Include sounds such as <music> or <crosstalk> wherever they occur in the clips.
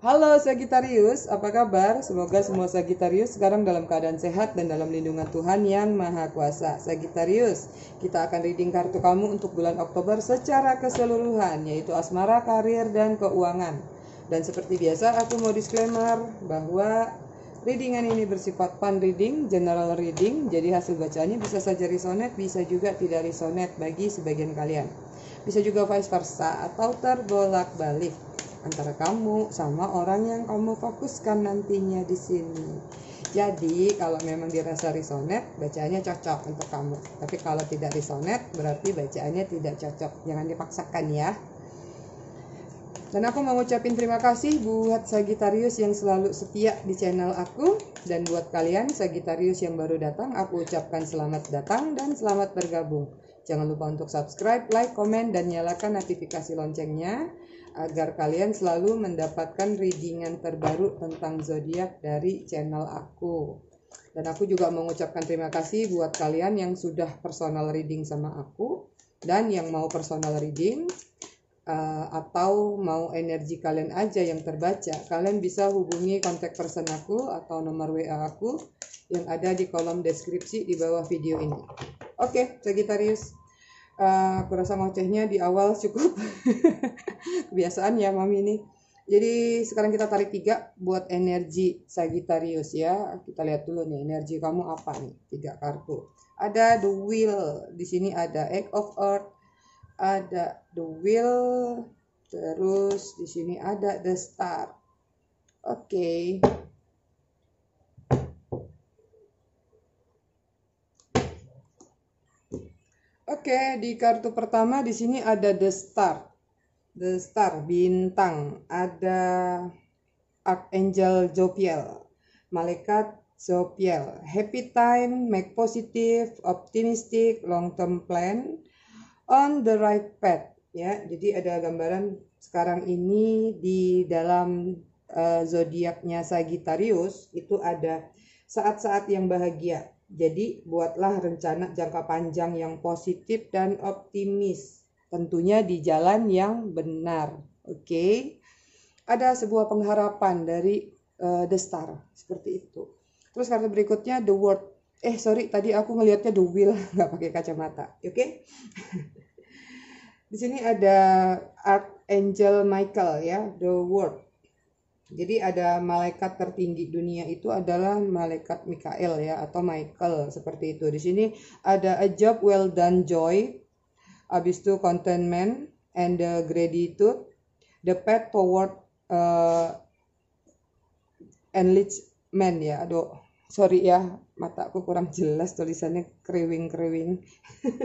Halo Sagittarius, apa kabar? Semoga semua Sagittarius sekarang dalam keadaan sehat dan dalam lindungan Tuhan yang Maha Kuasa. Sagittarius, kita akan reading kartu kamu untuk bulan Oktober secara keseluruhan, yaitu asmara, karir, dan keuangan. Dan seperti biasa, aku mau disclaimer bahwa readingan ini bersifat pan reading, general reading, jadi hasil bacanya bisa saja resonate, bisa juga tidak resonate bagi sebagian kalian. Bisa juga vice versa atau terbolak-balik antara kamu sama orang yang kamu fokuskan nantinya di sini. Jadi kalau memang dirasa risonet, bacaannya cocok untuk kamu. Tapi kalau tidak risonet, berarti bacaannya tidak cocok. Jangan dipaksakan ya. Dan aku mau ngucapin terima kasih buat Sagitarius yang selalu setia di channel aku dan buat kalian Sagitarius yang baru datang, aku ucapkan selamat datang dan selamat bergabung. Jangan lupa untuk subscribe, like, komen, dan nyalakan notifikasi loncengnya agar kalian selalu mendapatkan readingan terbaru tentang zodiak dari channel aku. Dan aku juga mengucapkan terima kasih buat kalian yang sudah personal reading sama aku dan yang mau personal reading uh, atau mau energi kalian aja yang terbaca, kalian bisa hubungi kontak person aku atau nomor WA aku yang ada di kolom deskripsi di bawah video ini. Oke, okay, Sagittarius. Eh, aku rasa ngocehnya di awal cukup <laughs> kebiasaan ya mami ini. Jadi sekarang kita tarik tiga buat energi Sagittarius ya. Kita lihat dulu nih energi kamu apa nih tiga kartu. Ada the wheel di sini ada egg of earth, ada the wheel terus di sini ada the star. Oke, okay. Oke, di kartu pertama di sini ada The Star. The Star, bintang. Ada Archangel Jopiel, Malaikat Jopiel. Happy time, make positive, optimistic, long term plan, on the right path. Ya, jadi ada gambaran sekarang ini di dalam uh, eh, zodiaknya Sagittarius itu ada saat-saat yang bahagia jadi, buatlah rencana jangka panjang yang positif dan optimis, tentunya di jalan yang benar. Oke, okay? ada sebuah pengharapan dari uh, The Star seperti itu. Terus, kartu berikutnya The world. Eh, sorry, tadi aku ngelihatnya The Will, <laughs> nggak pakai kacamata. Oke, okay? <laughs> di sini ada angel Michael, ya, The world. Jadi ada malaikat tertinggi dunia itu adalah malaikat Mikael ya atau Michael seperti itu. Di sini ada a job well done joy, abis itu contentment and the gratitude, the path toward uh, enlightenment ya. Aduh, sorry ya mataku kurang jelas tulisannya kriwing kriwing. <laughs>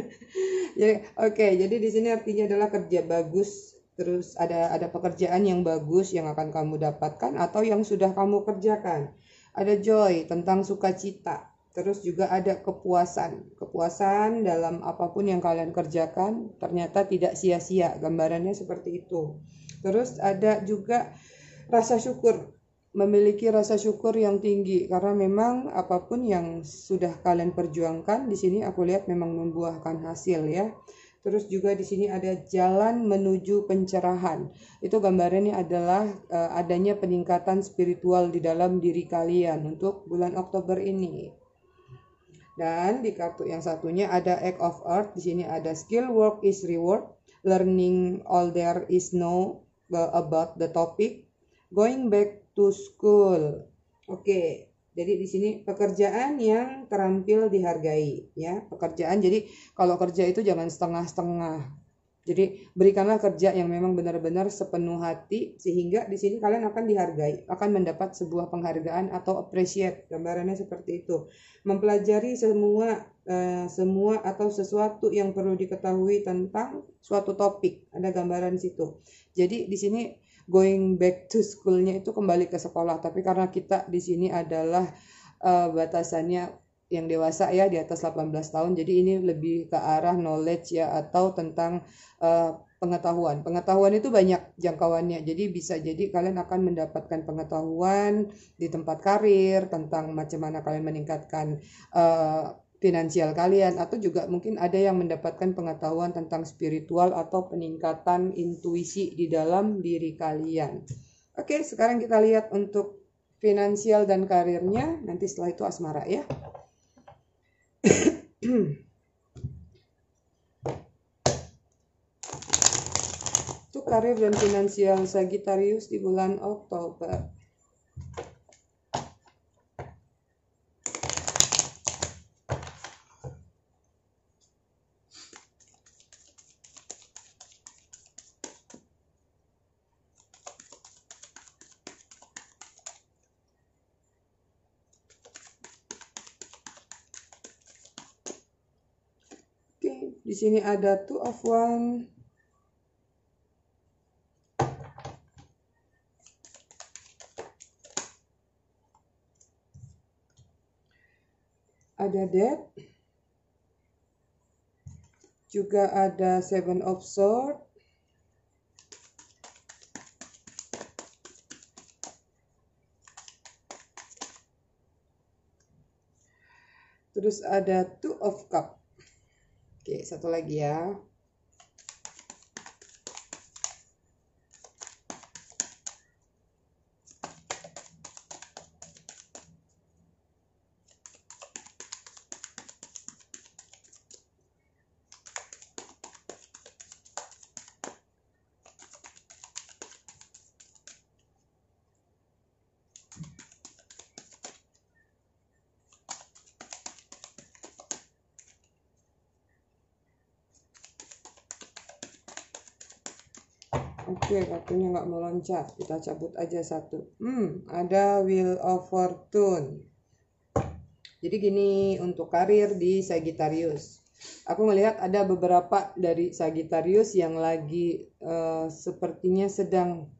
jadi oke, okay, jadi di sini artinya adalah kerja bagus terus ada ada pekerjaan yang bagus yang akan kamu dapatkan atau yang sudah kamu kerjakan ada joy tentang sukacita terus juga ada kepuasan kepuasan dalam apapun yang kalian kerjakan ternyata tidak sia-sia gambarannya seperti itu terus ada juga rasa syukur memiliki rasa syukur yang tinggi karena memang apapun yang sudah kalian perjuangkan di sini aku lihat memang membuahkan hasil ya Terus juga di sini ada jalan menuju pencerahan. Itu gambarannya adalah uh, adanya peningkatan spiritual di dalam diri kalian untuk bulan Oktober ini. Dan di kartu yang satunya ada Act of Earth. Di sini ada skill work is reward, learning all there is no eh, about the topic, going back to school. Oke. Okay. Jadi di sini pekerjaan yang terampil dihargai ya, pekerjaan. Jadi kalau kerja itu jangan setengah-setengah. Jadi berikanlah kerja yang memang benar-benar sepenuh hati sehingga di sini kalian akan dihargai, akan mendapat sebuah penghargaan atau appreciate. Gambarannya seperti itu. Mempelajari semua eh, semua atau sesuatu yang perlu diketahui tentang suatu topik. Ada gambaran situ. Jadi di sini going back to schoolnya itu kembali ke sekolah tapi karena kita di sini adalah uh, batasannya yang dewasa ya di atas 18 tahun jadi ini lebih ke arah knowledge ya atau tentang uh, pengetahuan pengetahuan itu banyak jangkauannya jadi bisa jadi kalian akan mendapatkan pengetahuan di tempat karir tentang macam mana kalian meningkatkan uh, finansial kalian atau juga mungkin ada yang mendapatkan pengetahuan tentang spiritual atau peningkatan intuisi di dalam diri kalian. Oke, sekarang kita lihat untuk finansial dan karirnya, nanti setelah itu asmara ya. Untuk karir dan finansial Sagittarius di bulan Oktober. sini ada two of one ada dead juga ada seven of sword terus ada two of cup Oke, satu lagi ya. Oke, okay, kartunya nggak meloncat. Kita cabut aja satu. Hmm, ada Wheel of Fortune. Jadi gini untuk karir di Sagittarius. Aku melihat ada beberapa dari Sagittarius yang lagi uh, sepertinya sedang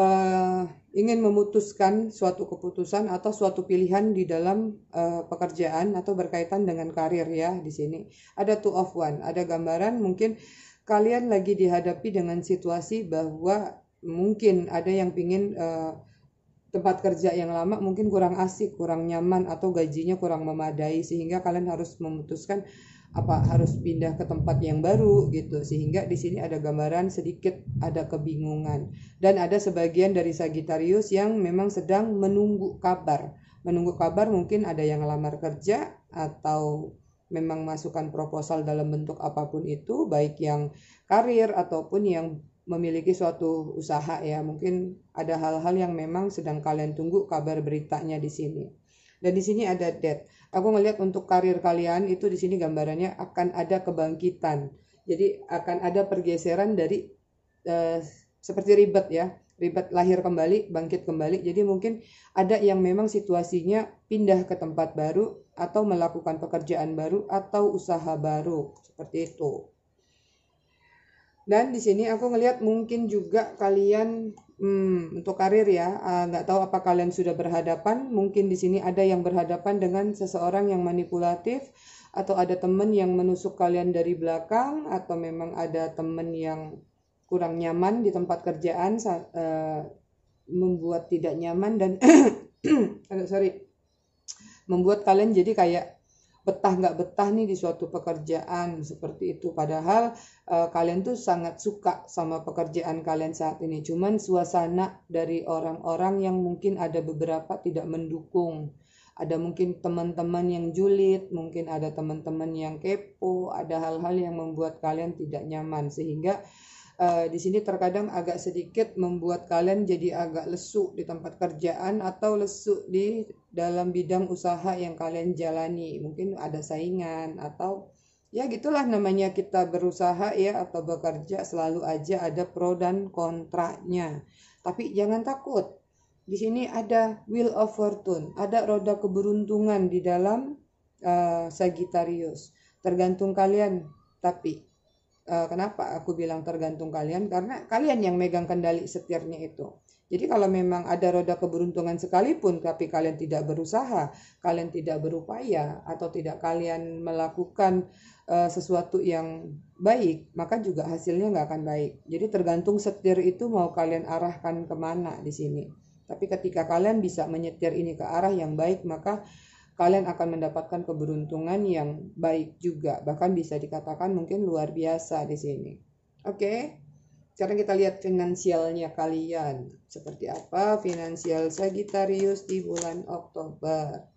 uh, ingin memutuskan suatu keputusan atau suatu pilihan di dalam uh, pekerjaan atau berkaitan dengan karir ya di sini. Ada two of one, ada gambaran mungkin kalian lagi dihadapi dengan situasi bahwa mungkin ada yang pingin uh, tempat kerja yang lama mungkin kurang asik, kurang nyaman atau gajinya kurang memadai sehingga kalian harus memutuskan apa harus pindah ke tempat yang baru gitu sehingga di sini ada gambaran sedikit ada kebingungan dan ada sebagian dari Sagitarius yang memang sedang menunggu kabar menunggu kabar mungkin ada yang lamar kerja atau memang masukkan proposal dalam bentuk apapun itu, baik yang karir ataupun yang memiliki suatu usaha ya. Mungkin ada hal-hal yang memang sedang kalian tunggu kabar beritanya di sini. Dan di sini ada debt. Aku melihat untuk karir kalian itu di sini gambarannya akan ada kebangkitan. Jadi akan ada pergeseran dari eh, seperti ribet ya ribet lahir kembali, bangkit kembali. Jadi mungkin ada yang memang situasinya pindah ke tempat baru atau melakukan pekerjaan baru atau usaha baru seperti itu. Dan di sini aku ngelihat mungkin juga kalian hmm, untuk karir ya, ah, nggak uh, tahu apa kalian sudah berhadapan. Mungkin di sini ada yang berhadapan dengan seseorang yang manipulatif atau ada temen yang menusuk kalian dari belakang atau memang ada temen yang kurang nyaman di tempat kerjaan uh, membuat tidak nyaman dan <clears throat> sorry membuat kalian jadi kayak betah nggak betah nih di suatu pekerjaan seperti itu padahal uh, kalian tuh sangat suka sama pekerjaan kalian saat ini cuman suasana dari orang-orang yang mungkin ada beberapa tidak mendukung ada mungkin teman-teman yang julid mungkin ada teman-teman yang kepo ada hal-hal yang membuat kalian tidak nyaman sehingga Eh, di sini terkadang agak sedikit membuat kalian jadi agak lesu di tempat kerjaan atau lesu di dalam bidang usaha yang kalian jalani. Mungkin ada saingan atau ya gitulah namanya kita berusaha ya atau bekerja selalu aja ada pro dan kontranya. Tapi jangan takut. Di sini ada wheel of fortune, ada roda keberuntungan di dalam uh, Sagittarius. Tergantung kalian, tapi Eh, kenapa aku bilang tergantung kalian karena kalian yang megang kendali setirnya itu jadi kalau memang ada roda keberuntungan sekalipun tapi kalian tidak berusaha, kalian tidak berupaya atau tidak kalian melakukan uh, sesuatu yang baik, maka juga hasilnya nggak akan baik. Jadi tergantung setir itu mau kalian arahkan kemana di sini. Tapi ketika kalian bisa menyetir ini ke arah yang baik, maka kalian akan mendapatkan keberuntungan yang baik juga, bahkan bisa dikatakan mungkin luar biasa di sini. Oke. Okay? Sekarang kita lihat finansialnya kalian. Seperti apa finansial Sagittarius di bulan Oktober.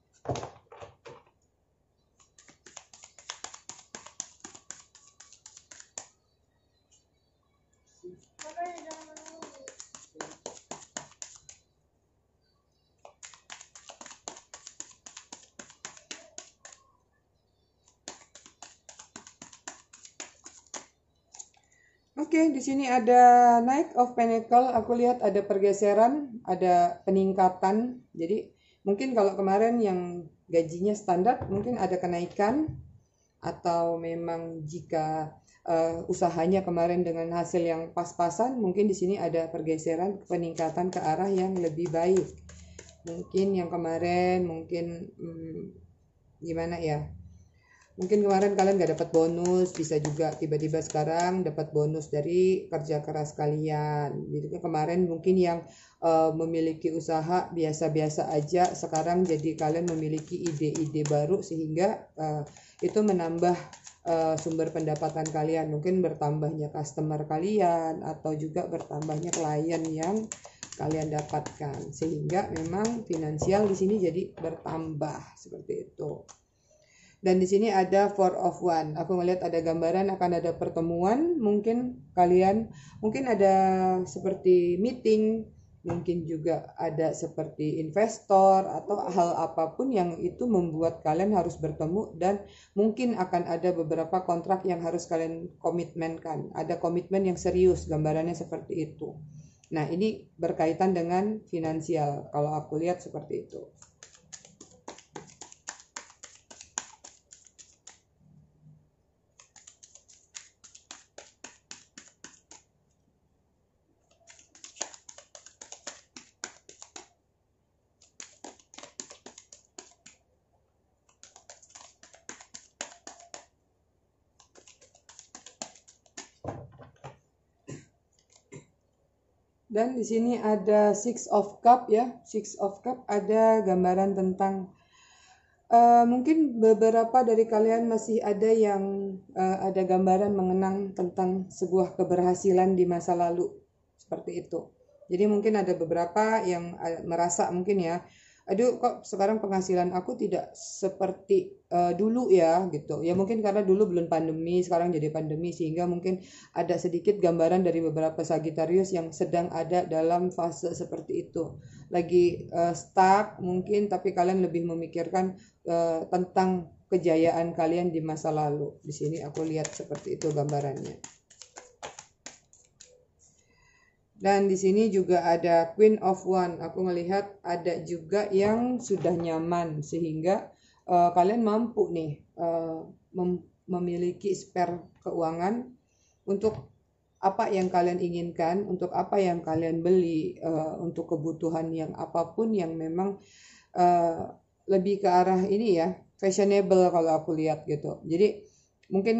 sini ada naik of Pentacle, aku lihat ada pergeseran, ada peningkatan. Jadi mungkin kalau kemarin yang gajinya standar mungkin ada kenaikan atau memang jika uh, usahanya kemarin dengan hasil yang pas-pasan mungkin di sini ada pergeseran peningkatan ke arah yang lebih baik. Mungkin yang kemarin mungkin hmm, gimana ya? mungkin kemarin kalian gak dapat bonus bisa juga tiba-tiba sekarang dapat bonus dari kerja keras kalian jadi kemarin mungkin yang uh, memiliki usaha biasa-biasa aja sekarang jadi kalian memiliki ide-ide baru sehingga uh, itu menambah uh, sumber pendapatan kalian mungkin bertambahnya customer kalian atau juga bertambahnya klien yang kalian dapatkan sehingga memang finansial di sini jadi bertambah seperti itu dan di sini ada four of one aku melihat ada gambaran akan ada pertemuan mungkin kalian mungkin ada seperti meeting mungkin juga ada seperti investor atau hal apapun yang itu membuat kalian harus bertemu dan mungkin akan ada beberapa kontrak yang harus kalian komitmenkan ada komitmen yang serius gambarannya seperti itu nah ini berkaitan dengan finansial kalau aku lihat seperti itu di sini ada six of cup ya six of cup ada gambaran tentang uh, mungkin beberapa dari kalian masih ada yang uh, ada gambaran mengenang tentang sebuah keberhasilan di masa lalu seperti itu jadi mungkin ada beberapa yang eh, merasa mungkin ya aduh kok sekarang penghasilan aku tidak seperti uh, dulu ya gitu ya mungkin karena dulu belum pandemi sekarang jadi pandemi sehingga mungkin ada sedikit gambaran dari beberapa Sagitarius yang sedang ada dalam fase seperti itu lagi uh, stuck mungkin tapi kalian lebih memikirkan uh, tentang kejayaan kalian di masa lalu di sini aku lihat seperti itu gambarannya dan di sini juga ada Queen of One. Aku melihat ada juga yang sudah nyaman sehingga uh, kalian mampu nih uh, mem memiliki spare keuangan untuk apa yang kalian inginkan, untuk apa yang kalian beli, uh, untuk kebutuhan yang apapun yang memang uh, lebih ke arah ini ya fashionable kalau aku lihat gitu. Jadi mungkin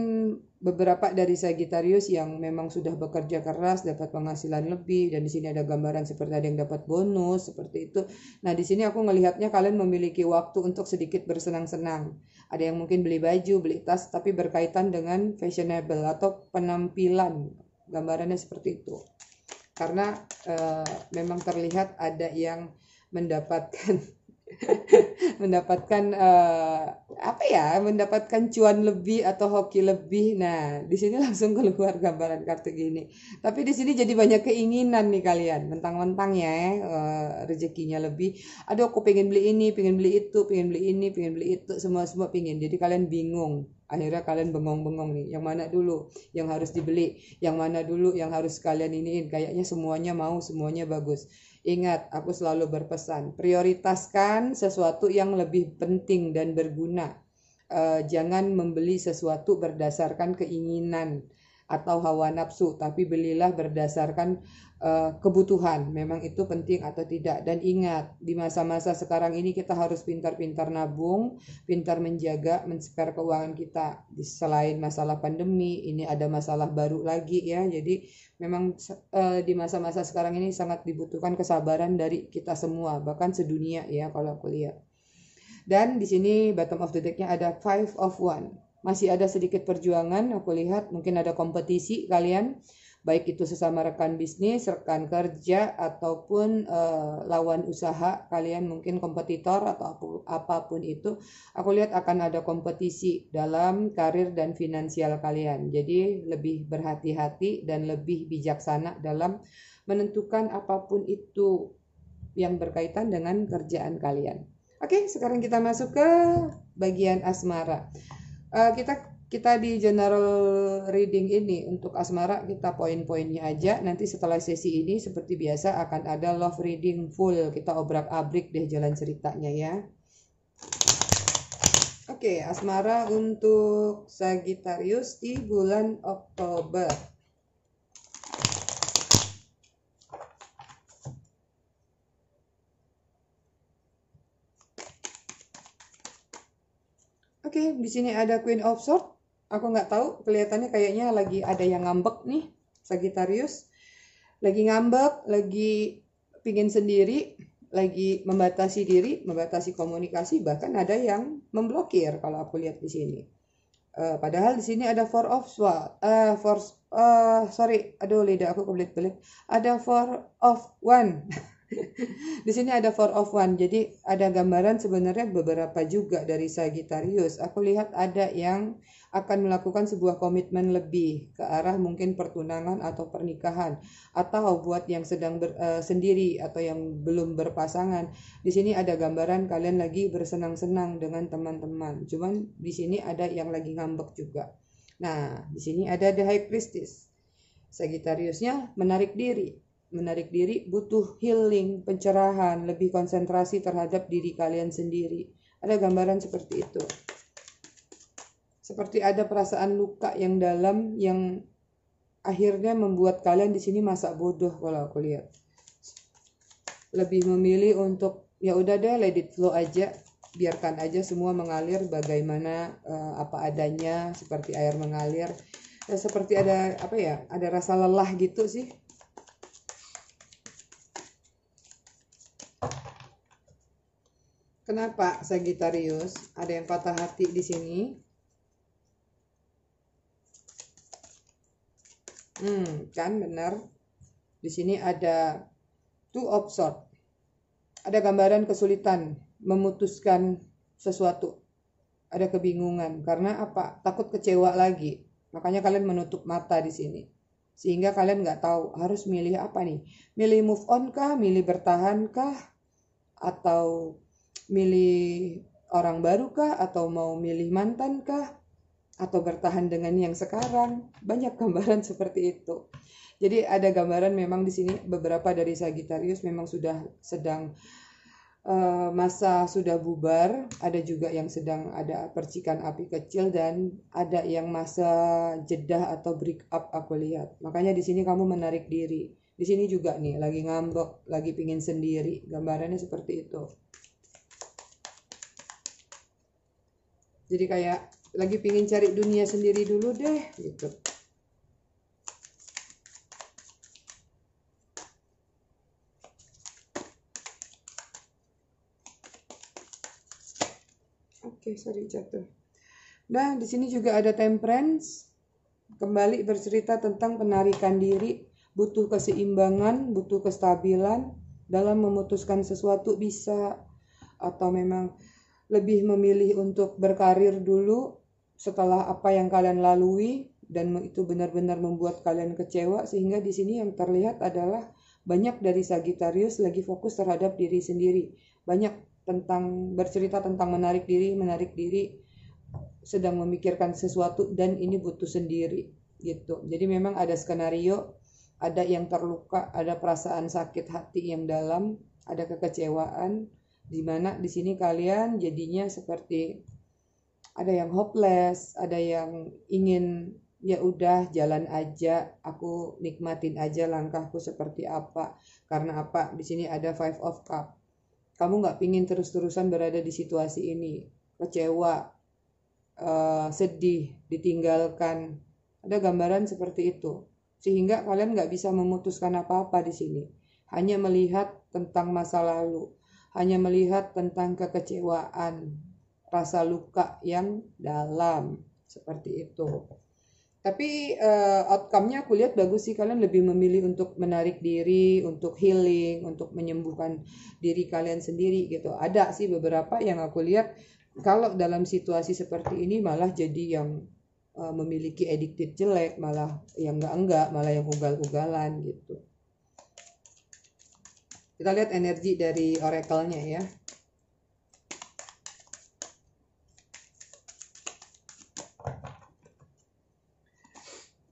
beberapa dari Sagittarius yang memang sudah bekerja keras dapat penghasilan lebih dan di sini ada gambaran seperti ada yang dapat bonus seperti itu. Nah, di sini aku melihatnya kalian memiliki waktu untuk sedikit bersenang-senang. Ada yang mungkin beli baju, beli tas tapi berkaitan dengan fashionable atau penampilan. Gambarannya seperti itu. Karena uh, memang terlihat ada yang mendapatkan <laughs> mendapatkan uh, apa ya mendapatkan cuan lebih atau hoki lebih nah di sini langsung keluar gambaran kartu gini tapi di sini jadi banyak keinginan nih kalian mentang-mentang ya uh, rezekinya lebih aduh aku pengen beli ini pengen beli itu pengen beli ini pengen beli itu semua semua pengen jadi kalian bingung Akhirnya kalian bengong-bengong nih, yang mana dulu yang harus dibeli, yang mana dulu yang harus kalian iniin. Kayaknya semuanya mau, semuanya bagus. Ingat, aku selalu berpesan, prioritaskan sesuatu yang lebih penting dan berguna. Uh, jangan membeli sesuatu berdasarkan keinginan atau hawa nafsu, tapi belilah berdasarkan uh, kebutuhan. Memang itu penting atau tidak. Dan ingat, di masa-masa sekarang ini kita harus pintar-pintar nabung, pintar menjaga, menspare keuangan kita. Selain masalah pandemi, ini ada masalah baru lagi ya. Jadi memang uh, di masa-masa sekarang ini sangat dibutuhkan kesabaran dari kita semua, bahkan sedunia ya kalau aku lihat. Dan di sini bottom of the deck-nya ada five of one masih ada sedikit perjuangan aku lihat mungkin ada kompetisi kalian baik itu sesama rekan bisnis, rekan kerja ataupun uh, lawan usaha kalian mungkin kompetitor atau apapun itu aku lihat akan ada kompetisi dalam karir dan finansial kalian. Jadi lebih berhati-hati dan lebih bijaksana dalam menentukan apapun itu yang berkaitan dengan kerjaan kalian. Oke, sekarang kita masuk ke bagian asmara uh, kita kita di general reading ini untuk asmara kita poin-poinnya aja nanti setelah sesi ini seperti biasa akan ada love reading full kita obrak-abrik deh jalan ceritanya ya Oke, okay, asmara untuk Sagittarius di bulan Oktober. Oke, okay, di sini ada Queen of Swords. Aku nggak tahu, kelihatannya kayaknya lagi ada yang ngambek nih, Sagittarius. Lagi ngambek, lagi pingin sendiri, lagi membatasi diri, membatasi komunikasi, bahkan ada yang memblokir kalau aku lihat di sini. Uh, padahal di sini ada Four of Swords, uh, eh, Four, uh, sorry, aduh lidah aku kebelit-belit. Ada Four of One. <laughs> <laughs> Di sini ada four of one, jadi ada gambaran sebenarnya beberapa juga dari Sagittarius. Aku lihat ada yang akan melakukan sebuah komitmen lebih ke arah mungkin pertunangan atau pernikahan, atau buat yang sedang ber, uh, sendiri atau yang belum berpasangan. Di sini ada gambaran kalian lagi bersenang-senang dengan teman-teman. Cuman di sini ada yang lagi ngambek juga. Nah, di sini ada the High Priestess. Sagittariusnya menarik diri, menarik diri butuh healing, pencerahan, lebih konsentrasi terhadap diri kalian sendiri. Ada gambaran seperti itu. Seperti ada perasaan luka yang dalam yang akhirnya membuat kalian di sini masa bodoh kalau aku lihat. Lebih memilih untuk ya udah deh let it flow aja, biarkan aja semua mengalir bagaimana uh, apa adanya seperti air mengalir. Dan eh, seperti ada apa ya? Ada rasa lelah gitu sih Kenapa Sagittarius? Ada yang patah hati di sini. Hmm, kan benar. Di sini ada two of sword. Ada gambaran kesulitan memutuskan sesuatu. Ada kebingungan karena apa? Takut kecewa lagi. Makanya kalian menutup mata di sini. Sehingga kalian nggak tahu harus milih apa nih. Milih move on kah? Milih bertahan kah? Atau milih orang baru kah atau mau milih mantan kah atau bertahan dengan yang sekarang banyak gambaran <laughs> seperti itu jadi ada gambaran memang di sini beberapa dari sagitarius memang sudah sedang eh, masa sudah bubar ada juga yang sedang ada percikan api kecil dan ada yang masa jeda atau break up aku lihat makanya di sini kamu menarik diri di sini juga nih lagi ngambek lagi pingin sendiri gambarannya seperti itu jadi kayak lagi pingin cari dunia sendiri dulu deh gitu Oke, sorry jatuh. Nah, di sini juga ada temperance. Kembali bercerita tentang penarikan diri, butuh keseimbangan, butuh kestabilan dalam memutuskan sesuatu bisa atau memang lebih memilih untuk berkarir dulu setelah apa yang kalian lalui dan itu benar-benar membuat kalian kecewa sehingga di sini yang terlihat adalah banyak dari Sagittarius lagi fokus terhadap diri sendiri. Banyak tentang bercerita tentang menarik diri, menarik diri sedang memikirkan sesuatu dan ini butuh sendiri gitu. Jadi memang ada skenario, ada yang terluka, ada perasaan sakit hati yang dalam, ada kekecewaan, dimana di sini kalian jadinya seperti ada yang hopeless, ada yang ingin ya udah jalan aja, aku nikmatin aja langkahku seperti apa. Karena apa? Di sini ada five of cup. Kamu nggak pingin terus-terusan berada di situasi ini, kecewa, uh, sedih, ditinggalkan. Ada gambaran seperti itu. Sehingga kalian nggak bisa memutuskan apa-apa di sini. Hanya melihat tentang masa lalu hanya melihat tentang kekecewaan, rasa luka yang dalam, seperti itu. Tapi uh, outcome-nya aku lihat bagus sih kalian lebih memilih untuk menarik diri, untuk healing, untuk menyembuhkan diri kalian sendiri gitu. Ada sih beberapa yang aku lihat kalau dalam situasi seperti ini malah jadi yang uh, memiliki addicted jelek, malah yang enggak-enggak, malah yang ugal-ugalan gitu. Kita lihat energi dari oracle-nya ya.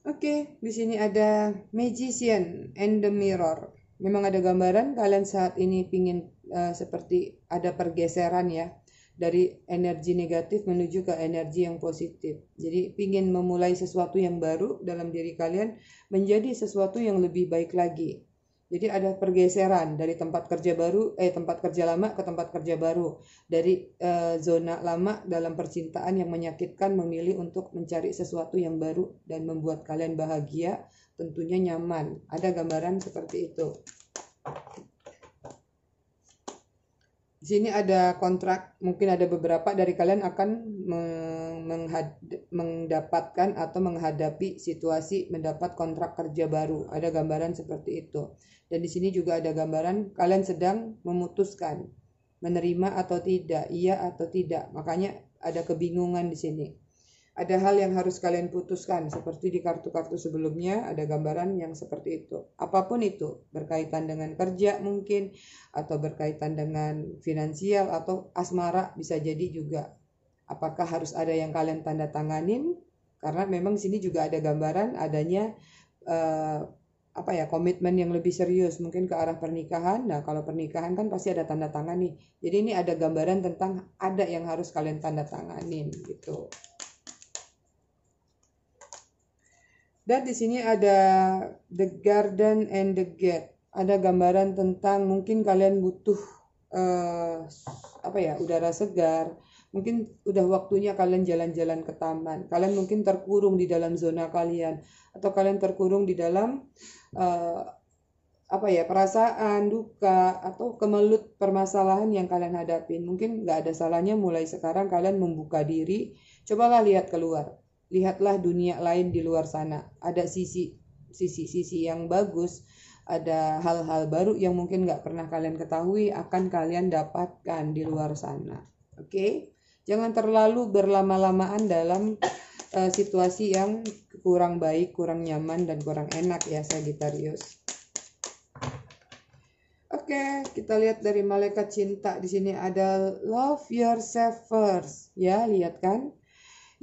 Oke, di sini ada Magician and the Mirror. Memang ada gambaran kalian saat ini pingin uh, seperti ada pergeseran ya dari energi negatif menuju ke energi yang positif. Jadi pingin memulai sesuatu yang baru dalam diri kalian menjadi sesuatu yang lebih baik lagi. Jadi ada pergeseran dari tempat kerja baru eh tempat kerja lama ke tempat kerja baru, dari eh, zona lama dalam percintaan yang menyakitkan memilih untuk mencari sesuatu yang baru dan membuat kalian bahagia, tentunya nyaman. Ada gambaran seperti itu. Di sini ada kontrak, mungkin ada beberapa dari kalian akan mendapatkan atau menghadapi situasi mendapat kontrak kerja baru. Ada gambaran seperti itu. Dan di sini juga ada gambaran kalian sedang memutuskan menerima atau tidak, iya atau tidak. Makanya ada kebingungan di sini. Ada hal yang harus kalian putuskan seperti di kartu-kartu sebelumnya ada gambaran yang seperti itu. Apapun itu, berkaitan dengan kerja mungkin atau berkaitan dengan finansial atau asmara bisa jadi juga. Apakah harus ada yang kalian tanda tanganin? Karena memang sini juga ada gambaran adanya uh, apa ya komitmen yang lebih serius mungkin ke arah pernikahan nah kalau pernikahan kan pasti ada tanda tangan nih jadi ini ada gambaran tentang ada yang harus kalian tanda tanganin gitu dan di sini ada the garden and the gate ada gambaran tentang mungkin kalian butuh uh, apa ya udara segar Mungkin udah waktunya kalian jalan-jalan ke taman. Kalian mungkin terkurung di dalam zona kalian atau kalian terkurung di dalam uh, apa ya perasaan duka atau kemelut permasalahan yang kalian hadapin mungkin nggak ada salahnya mulai sekarang kalian membuka diri cobalah lihat keluar lihatlah dunia lain di luar sana ada sisi sisi sisi yang bagus ada hal-hal baru yang mungkin nggak pernah kalian ketahui akan kalian dapatkan di luar sana oke okay? Jangan terlalu berlama-lamaan dalam uh, situasi yang kurang baik, kurang nyaman, dan kurang enak ya Sagittarius. Oke, okay, kita lihat dari malaikat cinta di sini ada love yourself first, ya lihat kan?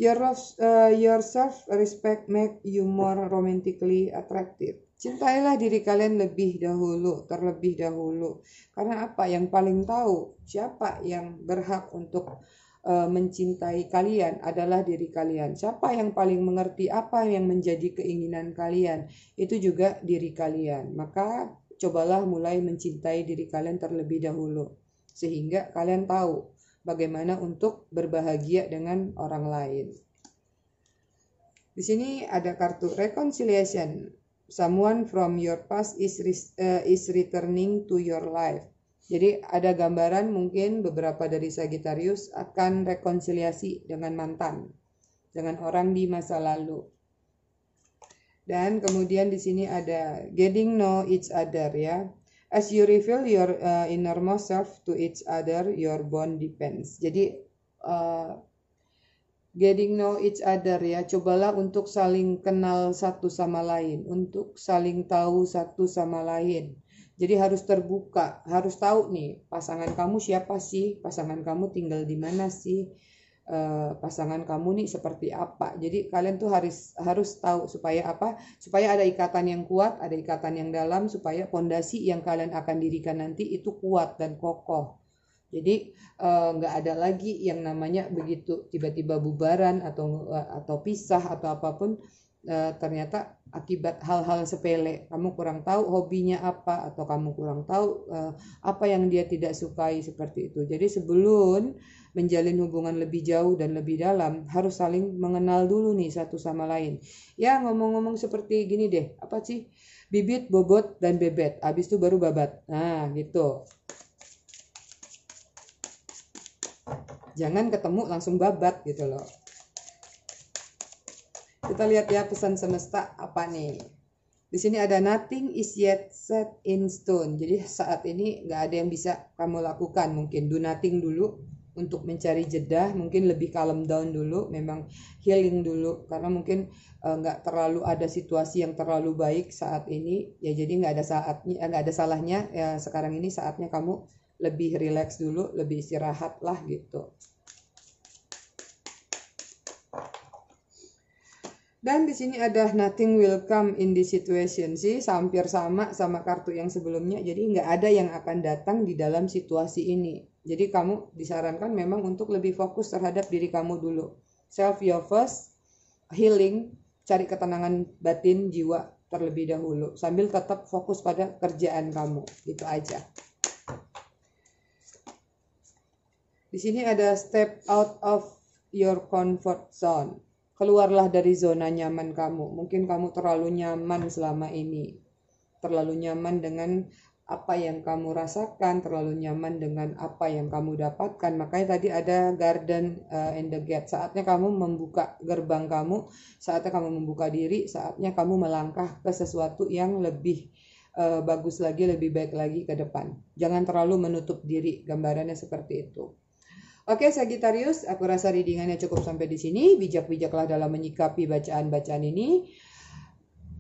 Your love, uh, yourself respect make you more romantically attractive. Cintailah diri kalian lebih dahulu, terlebih dahulu. Karena apa? Yang paling tahu siapa yang berhak untuk Eh, mencintai kalian adalah diri kalian. Siapa yang paling mengerti apa yang menjadi keinginan kalian, itu juga diri kalian. Maka cobalah mulai mencintai diri kalian terlebih dahulu, sehingga kalian tahu bagaimana untuk berbahagia dengan orang lain. Di sini ada kartu reconciliation. Someone from your past is, uh, is returning to your life jadi ada gambaran mungkin beberapa dari Sagittarius akan rekonsiliasi dengan mantan, dengan orang di masa lalu. Dan kemudian di sini ada getting know each other ya. As you reveal your uh, innermost self to each other, your bond depends. Jadi uh, getting know each other ya. Cobalah untuk saling kenal satu sama lain, untuk saling tahu satu sama lain jadi harus terbuka, harus tahu nih pasangan kamu siapa sih, pasangan kamu tinggal di mana sih, eh, pasangan kamu nih seperti apa. Jadi kalian tuh harus harus tahu supaya apa? Supaya ada ikatan yang kuat, ada ikatan yang dalam, supaya pondasi yang kalian akan dirikan nanti itu kuat dan kokoh. Jadi eh, nggak ada lagi yang namanya begitu tiba-tiba bubaran atau eh, atau pisah atau apapun ternyata akibat hal-hal sepele. Kamu kurang tahu hobinya apa atau kamu kurang tahu eh, apa yang dia tidak sukai seperti itu. Jadi sebelum menjalin hubungan lebih jauh dan lebih dalam harus saling mengenal dulu nih satu sama lain. Ya ngomong-ngomong seperti gini deh, apa sih? Bibit, bobot, dan bebet. abis itu baru babat. Nah, gitu. Jangan ketemu langsung babat gitu loh. Kita lihat ya pesan semesta apa nih. Di sini ada nothing is yet set in stone. Jadi saat ini nggak ada yang bisa kamu lakukan mungkin. Do nothing dulu untuk mencari jeda. Mungkin lebih calm down dulu. Memang healing dulu. Karena mungkin e, nggak uh, terlalu ada situasi yang terlalu baik saat ini. Ya jadi nggak ada saatnya, nggak ada salahnya. Ya sekarang ini saatnya kamu lebih relax dulu, lebih istirahat lah gitu. Dan di sini ada nothing will come in this situation sih, hampir sama sama kartu yang sebelumnya. Jadi nggak ada yang akan datang di dalam situasi ini. Jadi kamu disarankan memang untuk lebih fokus terhadap diri kamu dulu. Self your first, healing, cari ketenangan batin jiwa terlebih dahulu sambil tetap fokus pada kerjaan kamu. Gitu aja. Di sini ada step out of your comfort zone keluarlah dari zona nyaman kamu. Mungkin kamu terlalu nyaman selama ini. Terlalu nyaman dengan apa yang kamu rasakan, terlalu nyaman dengan apa yang kamu dapatkan. Makanya tadi ada garden uh, in the gate. Saatnya kamu membuka gerbang kamu, saatnya kamu membuka diri, saatnya kamu melangkah ke sesuatu yang lebih uh, bagus lagi, lebih baik lagi ke depan. Jangan terlalu menutup diri. Gambarannya seperti itu. Oke Sagitarius, aku rasa readingannya cukup sampai di sini. Bijak-bijaklah dalam menyikapi bacaan-bacaan ini.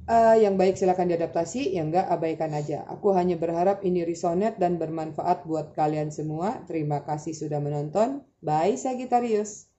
Uh, yang baik silahkan diadaptasi, yang enggak abaikan aja. Aku hanya berharap ini resonate dan bermanfaat buat kalian semua. Terima kasih sudah menonton. Bye Sagitarius.